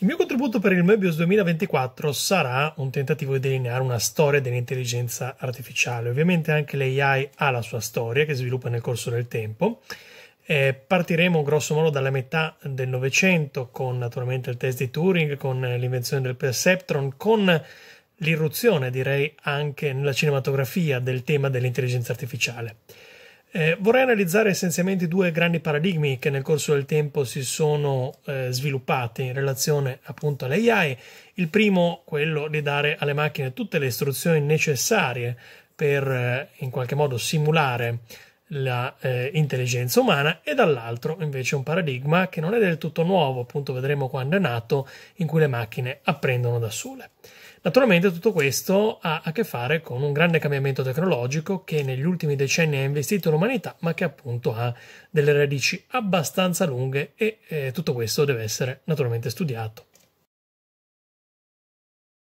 Il mio contributo per il Möbius 2024 sarà un tentativo di delineare una storia dell'intelligenza artificiale. Ovviamente anche l'AI ha la sua storia che sviluppa nel corso del tempo. Eh, partiremo grossomodo dalla metà del Novecento con naturalmente il test di Turing, con l'invenzione del perceptron, con l'irruzione direi anche nella cinematografia del tema dell'intelligenza artificiale. Eh, vorrei analizzare essenzialmente due grandi paradigmi che nel corso del tempo si sono eh, sviluppati in relazione appunto all'AI. Il primo, quello di dare alle macchine tutte le istruzioni necessarie per eh, in qualche modo simulare l'intelligenza eh, umana e dall'altro invece un paradigma che non è del tutto nuovo, appunto vedremo quando è nato, in cui le macchine apprendono da sole. Naturalmente tutto questo ha a che fare con un grande cambiamento tecnologico che negli ultimi decenni ha investito l'umanità, ma che appunto ha delle radici abbastanza lunghe e eh, tutto questo deve essere naturalmente studiato.